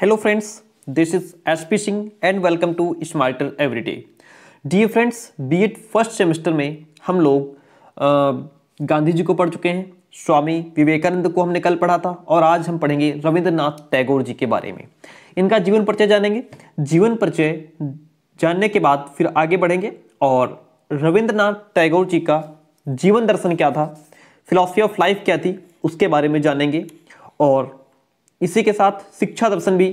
hello friends this is S P Singh and welcome to smarter everyday dear friends B Ed first semester में हम लोग गांधी जी को पढ़ चुके हैं स्वामी विवेकानंद को हमने कल पढ़ा था और आज हम पढ़ेंगे रविंद्रनाथ टैगोर जी के बारे में इनका जीवन परिचय जानेंगे जीवन परिचय जानने के बाद फिर आगे बढ़ेंगे और रविंद्रनाथ टैगोर जी का जीवन दर्शन क्या था फिलॉसफी ऑफ लाइफ क्या थी उसके बारे में जानेंगे और इसी के साथ शिक्षा दर्शन भी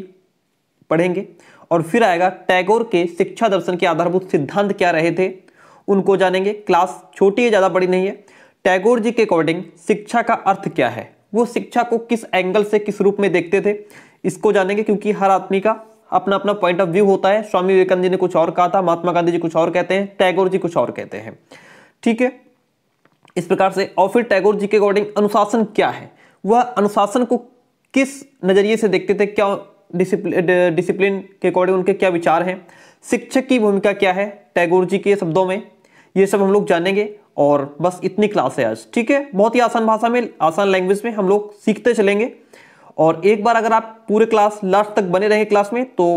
पढ़ेंगे और फिर आएगा टैगोर के शिक्षा दर्शन के आधारभूत सिद्धांत क्या रहे थे उनको जानेंगे क्लास छोटी है ज़्यादा बड़ी नहीं है टैगोर जी के अकॉर्डिंग शिक्षा का अर्थ क्या है वो शिक्षा को किस एंगल से किस रूप में देखते थे इसको जानेंगे क्योंकि हर आदमी का अपना अपना पॉइंट ऑफ व्यू होता है स्वामी विवेकानंद जी ने कुछ और कहा था महात्मा गांधी जी कुछ और कहते हैं टैगोर जी कुछ और कहते हैं ठीक है इस प्रकार से और फिर टैगोर जी के अकॉर्डिंग अनुशासन क्या है वह अनुशासन को किस नज़रिए से देखते थे क्या डिसिप्लिन डिसिप्लिन के अकॉर्डिंग उनके क्या विचार हैं शिक्षक की भूमिका क्या है टैगोर जी के शब्दों में ये सब हम लोग जानेंगे और बस इतनी क्लास है आज ठीक है बहुत ही आसान भाषा में आसान लैंग्वेज में हम लोग सीखते चलेंगे और एक बार अगर आप पूरे क्लास लास्ट तक बने रहे क्लास में तो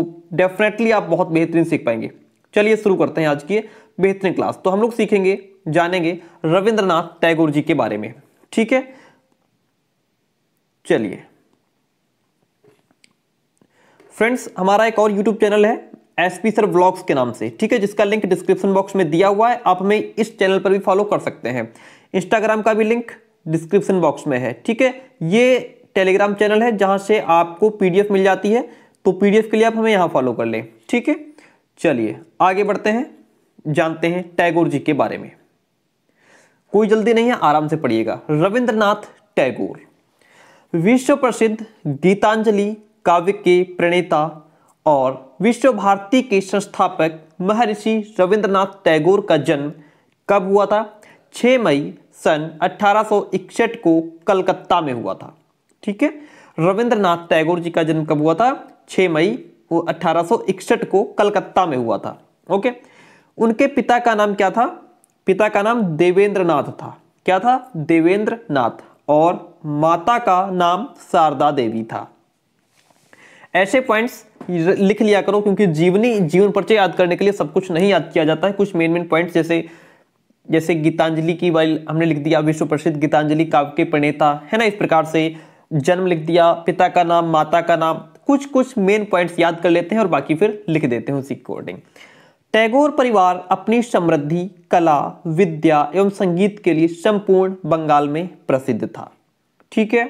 डेफिनेटली आप बहुत बेहतरीन सीख पाएंगे चलिए शुरू करते हैं आज की बेहतरीन क्लास तो हम लोग सीखेंगे जानेंगे रविंद्रनाथ टैगोर जी के बारे में ठीक है चलिए फ्रेंड्स हमारा एक और यूट्यूब चैनल है एस पी सर ब्लॉग्स के नाम से ठीक है जिसका लिंक डिस्क्रिप्शन बॉक्स में दिया हुआ है आप हमें इस चैनल पर भी फॉलो कर सकते हैं इंस्टाग्राम का भी लिंक डिस्क्रिप्शन बॉक्स में है ठीक है ये टेलीग्राम चैनल है जहाँ से आपको पीडीएफ मिल जाती है तो पीडीएफ के लिए आप हमें यहाँ फॉलो कर लें ठीक है चलिए आगे बढ़ते हैं जानते हैं टैगोर जी के बारे में कोई जल्दी नहीं है आराम से पढ़िएगा रविंद्रनाथ टैगोर विश्व प्रसिद्ध गीतांजलि काव्य के प्रणेता और विश्व भारती के संस्थापक महर्षि रविंद्रनाथ टैगोर का जन्म कब हुआ था 6 मई सन 1861 को कलकत्ता में हुआ था ठीक है रविंद्रनाथ टैगोर जी का जन्म कब हुआ था 6 मई वो 1861 को कलकत्ता में हुआ था ओके उनके पिता का नाम क्या था पिता का नाम देवेंद्र नाथ था क्या था देवेंद्र नाथ और माता का नाम शारदा देवी था ऐसे पॉइंट्स लिख लिया करो क्योंकि जीवनी जीवन परिचय याद करने के लिए सब कुछ नहीं याद किया जाता है कुछ मेन मेन पॉइंट्स जैसे जैसे गीतांजलि की वाइल हमने लिख दिया विश्व प्रसिद्ध गीतांजलि काव्य के प्रणेता है ना इस प्रकार से जन्म लिख दिया पिता का नाम माता का नाम कुछ कुछ मेन पॉइंट्स याद कर लेते हैं और बाकी फिर लिख देते हैं उसी अकॉर्डिंग टैगोर परिवार अपनी समृद्धि कला विद्या एवं संगीत के लिए संपूर्ण बंगाल में प्रसिद्ध था ठीक है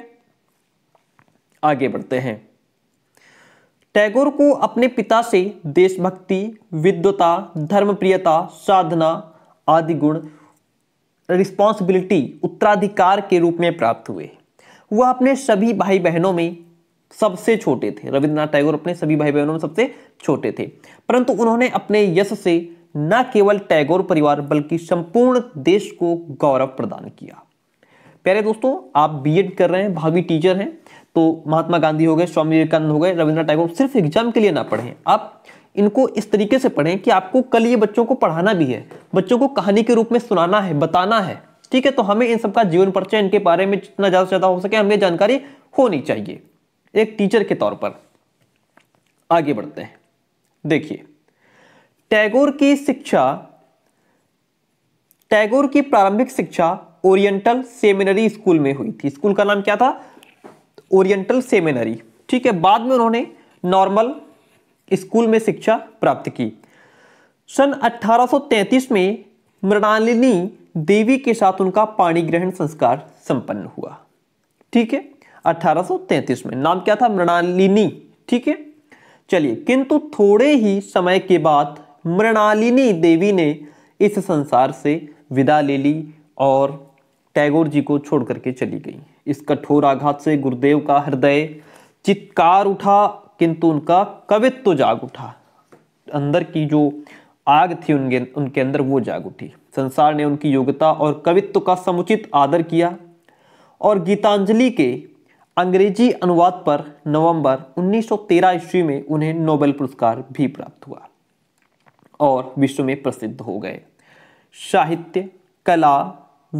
आगे बढ़ते हैं टैगोर को अपने पिता से देशभक्ति विद्वता धर्मप्रियता साधना आदि गुण रिस्पॉन्सिबिलिटी उत्तराधिकार के रूप में प्राप्त हुए वह अपने सभी भाई बहनों में सबसे छोटे थे रविंद्रनाथ टैगोर अपने सभी भाई बहनों में सबसे छोटे थे परंतु उन्होंने अपने यश से न केवल टैगोर परिवार बल्कि संपूर्ण देश को गौरव प्रदान किया प्यारे दोस्तों आप बीएड कर रहे हैं भावी टीचर हैं तो महात्मा गांधी हो गए स्वामी विवेकानंद हो गए रविंद्रनाथ टैगोर सिर्फ एग्जाम के लिए ना पढ़ें आप इनको इस तरीके से पढ़ें कि आपको कल ये बच्चों को पढ़ाना भी है बच्चों को कहानी के रूप में सुनाना है बताना है ठीक है तो हमें इन सबका जीवन परिचय इनके बारे में जितना ज़्यादा से ज़्यादा हो सके हमें जानकारी होनी चाहिए एक टीचर के तौर पर आगे बढ़ते हैं देखिए टैगोर की शिक्षा टैगोर की प्रारंभिक शिक्षा ओरिएंटल सेमिनरी स्कूल में हुई थी स्कूल का नाम क्या था ओरिएंटल सेमिनरी ठीक है बाद में उन्होंने नॉर्मल स्कूल में शिक्षा प्राप्त की सन 1833 में मृणालिनी देवी के साथ उनका पाणी ग्रहण संस्कार संपन्न हुआ ठीक है 1833 में नाम क्या था मृणालिनी ठीक है चलिए किंतु थोड़े ही समय के बाद मृणालिनी देवी ने इस संसार से विदा ले ली और टैगोर जी को छोड़ करके चली गई इस कठोर आघात से गुरुदेव का हृदय चित्कार उठा किंतु उनका कवित्व तो जाग उठा अंदर की जो आग थी उनके उनके अंदर वो जाग उठी संसार ने उनकी योग्यता और कवित्व का समुचित आदर किया और गीतांजलि के अंग्रेजी अनुवाद पर नवंबर 1913 ईस्वी में उन्हें नोबेल पुरस्कार भी प्राप्त हुआ और विश्व में प्रसिद्ध हो गए साहित्य कला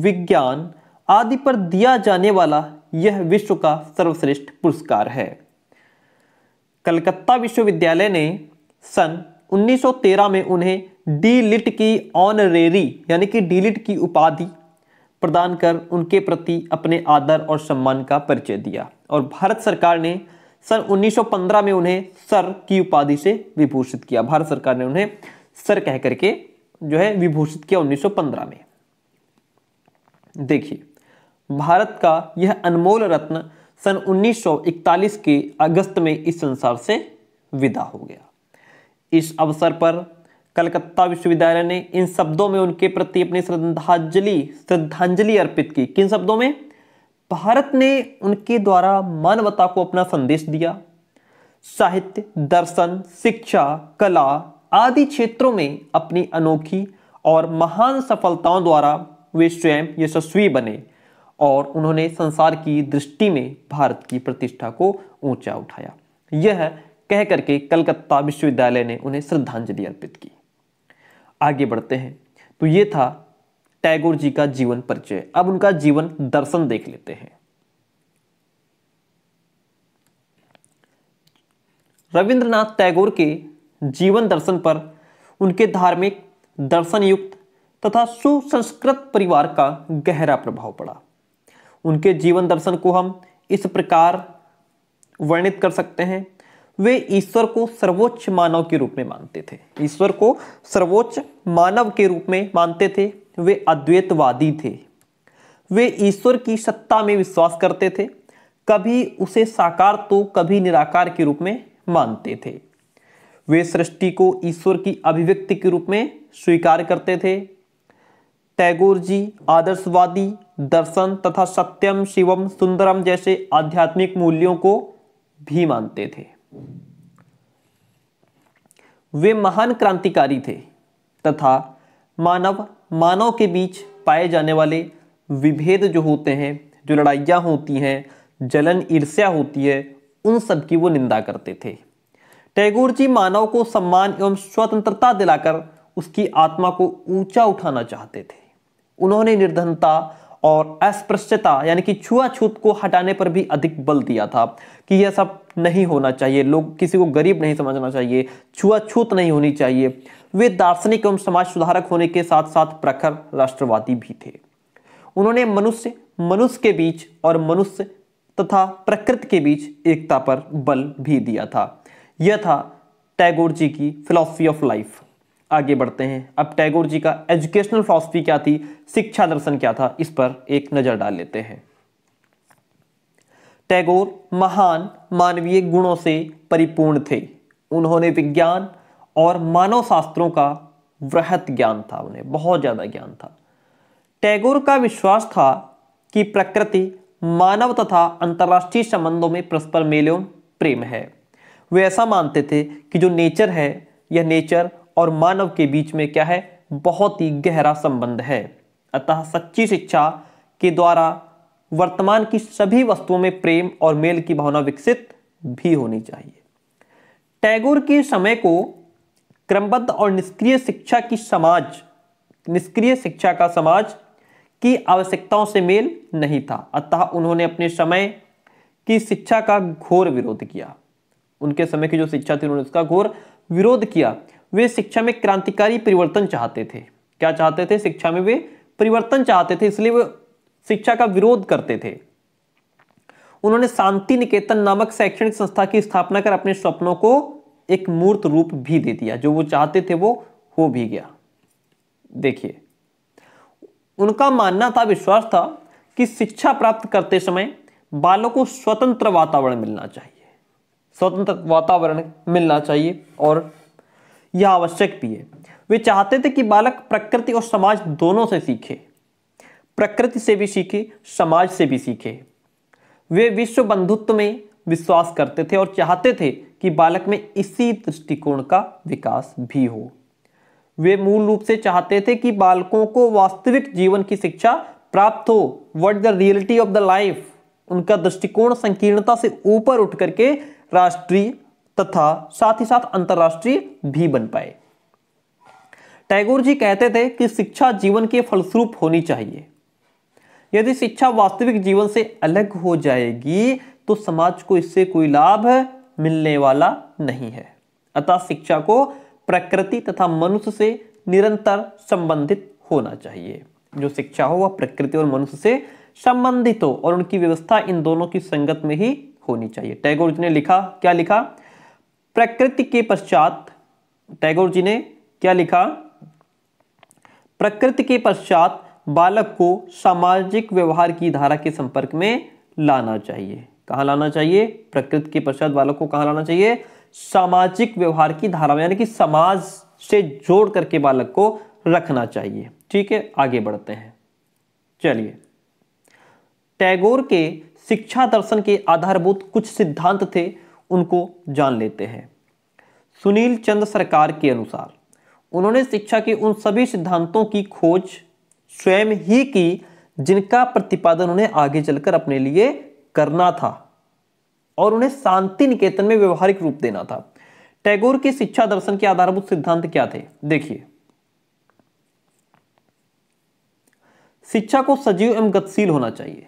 विज्ञान आदि पर दिया जाने वाला यह विश्व का सर्वश्रेष्ठ पुरस्कार है कलकत्ता विश्वविद्यालय ने सन 1913 में उन्हें डी लिट की ऑनरेरी यानी कि डी लिट की उपाधि प्रदान कर उनके प्रति अपने आदर और सम्मान का परिचय दिया और भारत सरकार ने सन 1915 में उन्हें सर की उपाधि से विभूषित किया भारत सरकार ने उन्हें सर कह करके जो है विभूषित किया 1915 में देखिए भारत का यह अनमोल रत्न सन 1941 के अगस्त में इस संसार से विदा हो गया इस अवसर पर कलकत्ता विश्वविद्यालय ने इन शब्दों में उनके प्रति अपनी श्रद्धांजलि श्रद्धांजलि अर्पित की किन शब्दों में भारत ने उनके द्वारा मानवता को अपना संदेश दिया साहित्य दर्शन शिक्षा कला आदि क्षेत्रों में अपनी अनोखी और महान सफलताओं द्वारा वे स्वयं यशस्वी बने और उन्होंने संसार की दृष्टि में भारत की प्रतिष्ठा को ऊंचा उठाया यह कह करके कलकत्ता विश्वविद्यालय ने उन्हें श्रद्धांजलि अर्पित की आगे बढ़ते हैं तो ये था टैगोर जी का जीवन परिचय अब उनका जीवन दर्शन देख लेते हैं रविंद्रनाथ टैगोर के जीवन दर्शन पर उनके धार्मिक दर्शन युक्त तथा सुसंस्कृत परिवार का गहरा प्रभाव पड़ा उनके जीवन दर्शन को हम इस प्रकार वर्णित कर सकते हैं वे ईश्वर को सर्वोच्च मानव के रूप में मानते थे ईश्वर को सर्वोच्च मानव के रूप में मानते थे वे अद्वैतवादी थे वे ईश्वर की सत्ता में विश्वास करते थे कभी उसे साकार तो कभी निराकार के रूप में मानते थे वे सृष्टि को ईश्वर की अभिव्यक्ति के रूप में स्वीकार करते थे टैगोर जी आदर्शवादी दर्शन तथा सत्यम शिवम सुंदरम जैसे आध्यात्मिक मूल्यों को भी मानते थे वे महान क्रांतिकारी थे तथा मानव मानव के बीच पाए जाने वाले विभेद जो होते हैं जो लड़ाइयाँ होती हैं जलन ईर्ष्या होती है उन सब की वो निंदा करते थे टैगोर जी मानव को सम्मान एवं स्वतंत्रता दिलाकर उसकी आत्मा को ऊंचा उठाना चाहते थे उन्होंने निर्धनता और अस्पृश्यता यानी कि छुआछूत को हटाने पर भी अधिक बल दिया था कि यह सब नहीं होना चाहिए लोग किसी को गरीब नहीं समझना चाहिए छुआछूत नहीं होनी चाहिए वे दार्शनिक एवं समाज सुधारक होने के साथ साथ प्रखर राष्ट्रवादी भी थे उन्होंने मनुष्य मनुष्य के बीच और मनुष्य तथा प्रकृति के बीच एकता पर बल भी दिया था यह था टैगोर जी की फिलॉसफी ऑफ लाइफ आगे बढ़ते हैं अब टैगोर जी का एजुकेशनल फिलोसफी क्या थी शिक्षा दर्शन क्या था इस पर एक नज़र डाल लेते हैं टैगोर महान मानवीय गुणों से परिपूर्ण थे उन्होंने विज्ञान और मानव शास्त्रों का वृहत ज्ञान था उन्हें बहुत ज़्यादा ज्ञान था टैगोर का विश्वास था कि प्रकृति मानव तथा अंतर्राष्ट्रीय संबंधों में परस्पर मेलों प्रेम है वे ऐसा मानते थे कि जो नेचर है यह नेचर और मानव के बीच में क्या है बहुत ही गहरा संबंध है अतः सच्ची शिक्षा के द्वारा वर्तमान की सभी वस्तुओं में प्रेम और मेल की भावना विकसित भी होनी चाहिए टैगोर के समय को क्रमबद्ध और निष्क्रिय शिक्षा की समाज निष्क्रिय शिक्षा का समाज की आवश्यकताओं से मेल नहीं था अतः उन्होंने अपने समय की शिक्षा का घोर विरोध किया उनके समय की जो शिक्षा थी उन्होंने उसका घोर विरोध किया वे शिक्षा में क्रांतिकारी परिवर्तन चाहते थे क्या चाहते थे शिक्षा में वे परिवर्तन चाहते थे इसलिए वे शिक्षा का विरोध करते थे उन्होंने शांति निकेतन नामक शैक्षणिक संस्था की स्थापना कर अपने स्वप्नों को एक मूर्त रूप भी दे दिया जो वो चाहते थे वो हो भी गया देखिए उनका मानना था विश्वास था कि शिक्षा प्राप्त करते समय बालों को स्वतंत्र वातावरण मिलना चाहिए स्वतंत्र वातावरण मिलना चाहिए और यह आवश्यक भी है वे चाहते थे कि बालक प्रकृति और समाज दोनों से सीखे प्रकृति से भी सीखे समाज से भी सीखे वे विश्व बंधुत्व में विश्वास करते थे और चाहते थे कि बालक में इसी दृष्टिकोण का विकास भी हो वे मूल रूप से चाहते थे कि बालकों को वास्तविक जीवन की शिक्षा प्राप्त हो what the reality of the life उनका दृष्टिकोण संकीर्णता से ऊपर उठ करके राष्ट्रीय तथा साथ ही साथ अंतरराष्ट्रीय भी बन पाए टैगोर जी कहते थे कि शिक्षा जीवन के फलस्वरूप होनी चाहिए यदि शिक्षा वास्तविक जीवन से अलग हो जाएगी तो समाज को इससे कोई लाभ मिलने वाला नहीं है अतः शिक्षा को प्रकृति तथा मनुष्य से निरंतर संबंधित होना चाहिए जो शिक्षा हो वह प्रकृति और मनुष्य से संबंधित हो और उनकी व्यवस्था इन दोनों की संगत में ही होनी चाहिए टैगोर जी ने लिखा क्या लिखा प्रकृति के पश्चात टैगोर जी ने क्या लिखा प्रकृति के पश्चात बालक को सामाजिक व्यवहार की धारा के संपर्क में लाना चाहिए कहां लाना चाहिए प्रकृति के पश्चात बालक को कहा लाना चाहिए सामाजिक व्यवहार की धारा में यानी कि समाज से जोड़ करके बालक को रखना चाहिए ठीक है आगे बढ़ते हैं चलिए टैगोर के शिक्षा दर्शन के आधारभूत कुछ सिद्धांत थे उनको जान लेते हैं सुनील चंद्र सरकार के अनुसार उन्होंने शिक्षा के उन सभी सिद्धांतों की खोज स्वयं ही की जिनका प्रतिपादन उन्हें आगे चलकर अपने लिए करना था और उन्हें शांति निकेतन में व्यवहारिक रूप देना था टैगोर के शिक्षा दर्शन के आधारभूत सिद्धांत क्या थे देखिए शिक्षा को सजीव एवं गतिशील होना चाहिए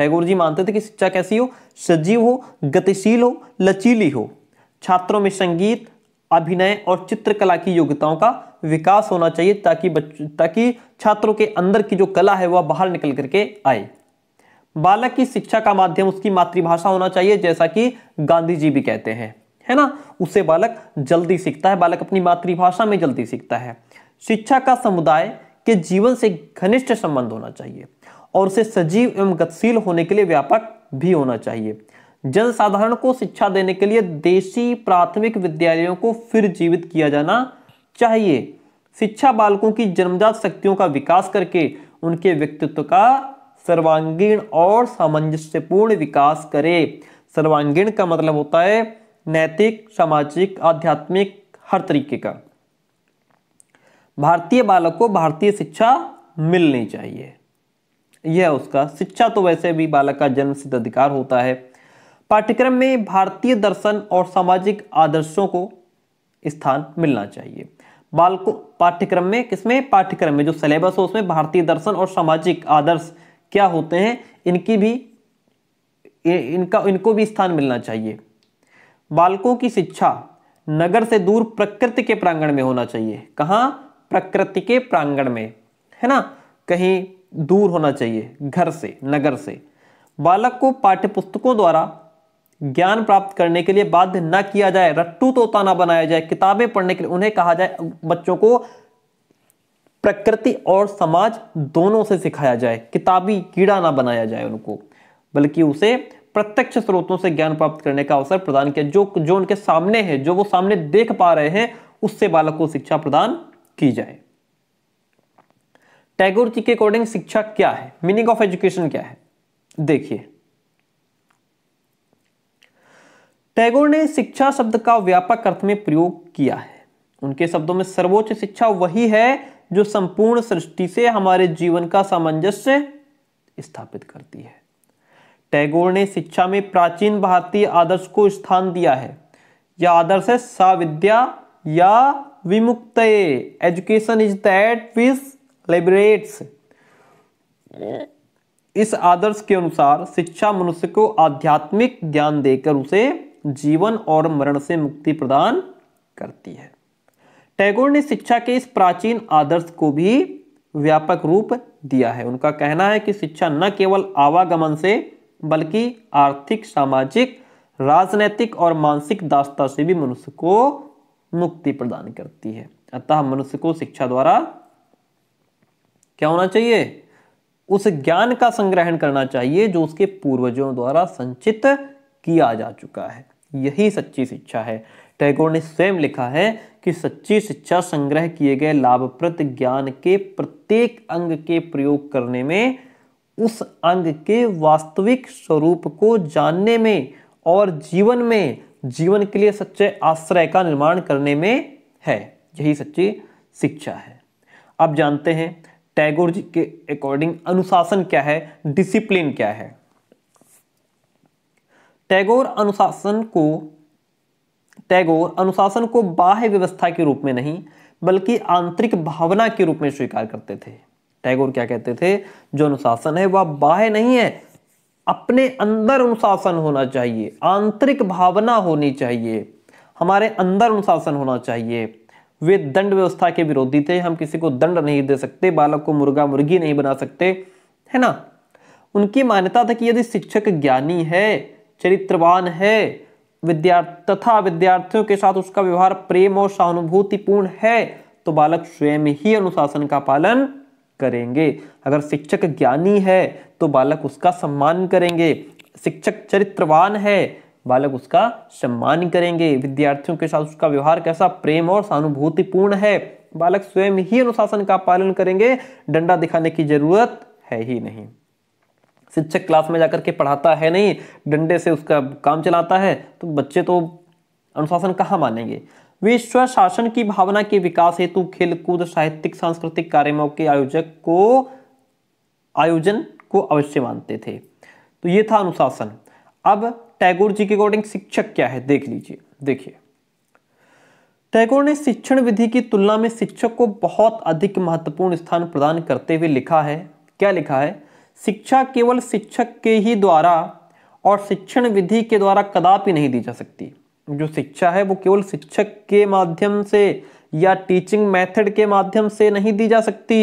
टैगोर जी मानते थे कि शिक्षा कैसी हो सजीव हो गतिशील हो लचीली हो छात्रों में संगीत अभिनय और चित्रकला की योग्यताओं का विकास होना चाहिए ताकि ताकि छात्रों के अंदर की जो कला है वह बाहर निकल करके आए बालक की शिक्षा का माध्यम उसकी मातृभाषा होना चाहिए जैसा कि गांधी जी भी कहते हैं है ना उसे बालक जल्दी सीखता है बालक अपनी मातृभाषा में जल्दी सीखता है शिक्षा का समुदाय के जीवन से घनिष्ठ संबंध होना चाहिए और उसे सजीव एवं गतिशील होने के लिए व्यापक भी होना चाहिए जनसाधारण को शिक्षा देने के लिए देशी प्राथमिक विद्यालयों को फिर जीवित किया जाना चाहिए शिक्षा बालकों की जन्मजात शक्तियों का विकास करके उनके व्यक्तित्व का सर्वांगीण और सामंजस्यपूर्ण विकास करे सर्वांगीण का मतलब होता है नैतिक सामाजिक आध्यात्मिक हर तरीके का भारतीय बालक को भारतीय शिक्षा मिलनी चाहिए यह उसका शिक्षा तो वैसे भी बालक का जन्म सिद्ध अधिकार होता है पाठ्यक्रम में भारतीय दर्शन और सामाजिक आदर्शों को स्थान मिलना चाहिए बालकों पाठ्यक्रम में किसमें पाठ्यक्रम में जो सिलेबस हो उसमें भारतीय दर्शन और सामाजिक आदर्श क्या होते हैं इनकी भी इनका इनको भी स्थान मिलना चाहिए बालकों की शिक्षा नगर से दूर प्रकृति के प्रांगण में होना चाहिए कहाँ प्रकृति के प्रांगण में है ना कहीं दूर होना चाहिए घर से नगर से बालक को पाठ्य पुस्तकों द्वारा ज्ञान प्राप्त करने के लिए बाध्य न किया जाए रट्टू तोता ना बनाया जाए किताबें पढ़ने के लिए उन्हें कहा जाए बच्चों को प्रकृति और समाज दोनों से सिखाया जाए किताबी कीड़ा ना बनाया जाए उनको बल्कि उसे प्रत्यक्ष स्रोतों से ज्ञान प्राप्त करने का अवसर प्रदान किया जो जो उनके सामने है जो वो सामने देख पा रहे हैं उससे बालक को शिक्षा प्रदान की जाए टैगोर जी के अकॉर्डिंग शिक्षा क्या है मीनिंग ऑफ एजुकेशन क्या है देखिए टैगोर ने शिक्षा शब्द का व्यापक अर्थ में प्रयोग किया है उनके शब्दों में सर्वोच्च शिक्षा वही है जो संपूर्ण सृष्टि से हमारे जीवन का सामंजस्य स्थापित करती है टैगोर ने शिक्षा में प्राचीन भारतीय आदर्श को स्थान दिया है यह आदर्श है साविद्या या विमुक्त education is that which liberates इस आदर्श के अनुसार शिक्षा मनुष्य को आध्यात्मिक ज्ञान देकर उसे जीवन और मरण से मुक्ति प्रदान करती है टैगोर ने शिक्षा के इस प्राचीन आदर्श को भी व्यापक रूप दिया है उनका कहना है कि शिक्षा न केवल आवागमन से बल्कि आर्थिक सामाजिक राजनैतिक और मानसिक दास्ता से भी मनुष्य को मुक्ति प्रदान करती है अतः मनुष्य को शिक्षा द्वारा क्या होना चाहिए उस ज्ञान का संग्रहण करना चाहिए जो उसके पूर्वजों द्वारा संचित किया जा चुका है यही सच्ची शिक्षा है टैगोर ने स्वयं लिखा है कि सच्ची शिक्षा संग्रह किए गए लाभप्रद ज्ञान के प्रत्येक अंग के प्रयोग करने में उस अंग के वास्तविक स्वरूप को जानने में और जीवन में जीवन के लिए सच्चे आश्रय का निर्माण करने में है यही सच्ची शिक्षा है अब जानते हैं टैगोर जी के अकॉर्डिंग अनुशासन क्या है डिसिप्लिन क्या है टैगोर अनुशासन को टैगोर अनुशासन को बाह्य व्यवस्था के रूप में नहीं बल्कि आंतरिक भावना के रूप में स्वीकार करते थे टैगोर क्या कहते थे जो अनुशासन है वह बाह्य नहीं है अपने अंदर अनुशासन होना चाहिए आंतरिक भावना होनी चाहिए हमारे अंदर अनुशासन होना चाहिए वे दंड व्यवस्था के विरोधी थे हम किसी को दंड नहीं दे सकते बालक को मुर्गा मुर्गी नहीं बना सकते है ना उनकी मान्यता था कि यदि शिक्षक ज्ञानी है चरित्रवान है विद्यार्थ तथा विद्यार्थियों के साथ उसका व्यवहार प्रेम और सहानुभूतिपूर्ण है तो बालक स्वयं ही अनुशासन का पालन करेंगे अगर शिक्षक ज्ञानी है तो बालक उसका सम्मान करेंगे शिक्षक चरित्रवान है बालक उसका सम्मान करेंगे विद्यार्थियों के साथ उसका व्यवहार कैसा प्रेम और सहानुभूतिपूर्ण है बालक स्वयं ही अनुशासन का पालन करेंगे डंडा दिखाने की जरूरत है ही नहीं शिक्षक क्लास में जाकर के पढ़ाता है नहीं डंडे से उसका काम चलाता है तो बच्चे तो अनुशासन कहाँ मानेंगे विश्व शासन की भावना के विकास हेतु खेलकूद साहित्यिक सांस्कृतिक कार्यक्रमों के आयोजक को आयोजन को अवश्य मानते थे तो ये था अनुशासन अब टैगोर जी के अकॉर्डिंग शिक्षक क्या है देख लीजिए देखिए टैगोर ने शिक्षण विधि की तुलना में शिक्षक को बहुत अधिक महत्वपूर्ण स्थान प्रदान करते हुए लिखा है क्या लिखा है शिक्षा केवल शिक्षक के ही द्वारा और शिक्षण विधि के द्वारा कदापि नहीं दी जा सकती जो शिक्षा है वो केवल शिक्षक के माध्यम से या टीचिंग मेथड के माध्यम से नहीं दी जा सकती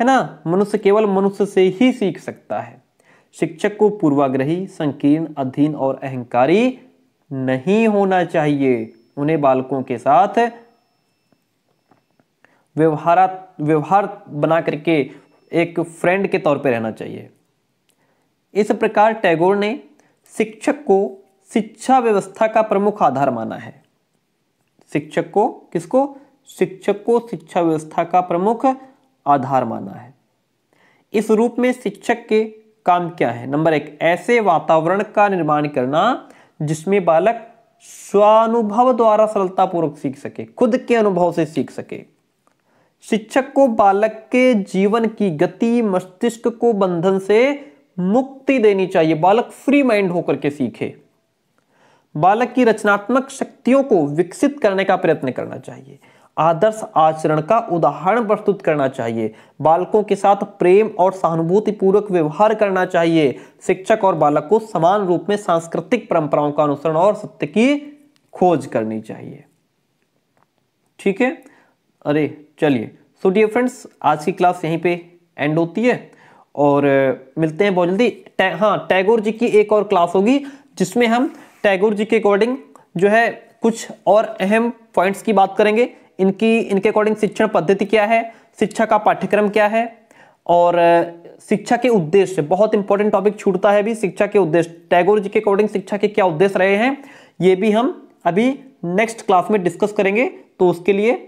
है ना मनुष्य केवल मनुष्य से ही सीख सकता है शिक्षक को पूर्वाग्रही संकीर्ण अधीन और अहंकारी नहीं होना चाहिए उन्हें बालकों के साथ व्यवहार व्यवहार बना करके एक फ्रेंड के तौर पर रहना चाहिए इस प्रकार टैगोर ने शिक्षक को शिक्षा व्यवस्था का प्रमुख आधार माना है शिक्षक को किसको शिक्षक को शिक्षा व्यवस्था का प्रमुख आधार माना है इस रूप में शिक्षक के काम क्या है नंबर एक ऐसे वातावरण का निर्माण करना जिसमें बालक स्वानुभव द्वारा सरलतापूर्वक सीख सके खुद के अनुभव से सीख सके शिक्षक को बालक के जीवन की गति मस्तिष्क को बंधन से मुक्ति देनी चाहिए बालक फ्री माइंड होकर के सीखे बालक की रचनात्मक शक्तियों को विकसित करने का प्रयत्न करना चाहिए आदर्श आचरण का उदाहरण प्रस्तुत करना चाहिए बालकों के साथ प्रेम और सहानुभूतिपूर्वक व्यवहार करना चाहिए शिक्षक और बालक को समान रूप में सांस्कृतिक परंपराओं का अनुसरण और सत्य की खोज करनी चाहिए ठीक है अरे चलिए सो डियर फ्रेंड्स आज की क्लास यहीं पे एंड होती है और मिलते हैं बहुत जल्दी टै, हाँ टैगोर जी की एक और क्लास होगी जिसमें हम टैगोर जी के अकॉर्डिंग जो है कुछ और अहम पॉइंट्स की बात करेंगे इनकी इनके अकॉर्डिंग शिक्षण पद्धति क्या है शिक्षा का पाठ्यक्रम क्या है और शिक्षा के उद्देश्य बहुत इंपॉर्टेंट टॉपिक छूटता है अभी शिक्षा के उद्देश्य टैगोर जी के अकॉर्डिंग शिक्षा के क्या उद्देश्य रहे हैं ये भी हम अभी नेक्स्ट क्लास में डिस्कस करेंगे तो उसके लिए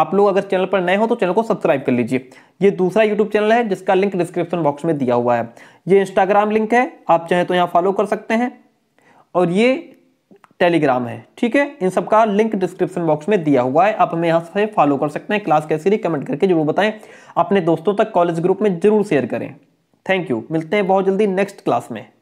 आप लोग अगर चैनल पर नए हो तो चैनल को सब्सक्राइब कर लीजिए ये दूसरा यूट्यूब चैनल है जिसका लिंक डिस्क्रिप्शन बॉक्स में दिया हुआ है ये इंस्टाग्राम लिंक है आप चाहें तो यहाँ फॉलो कर सकते हैं और ये टेलीग्राम है ठीक है इन सबका लिंक डिस्क्रिप्शन बॉक्स में दिया हुआ है आप हमें यहाँ से फॉलो कर सकते हैं क्लास कैसी रही कमेंट करके जरूर बताएं अपने दोस्तों तक कॉलेज ग्रुप में जरूर शेयर करें थैंक यू मिलते हैं बहुत जल्दी नेक्स्ट क्लास में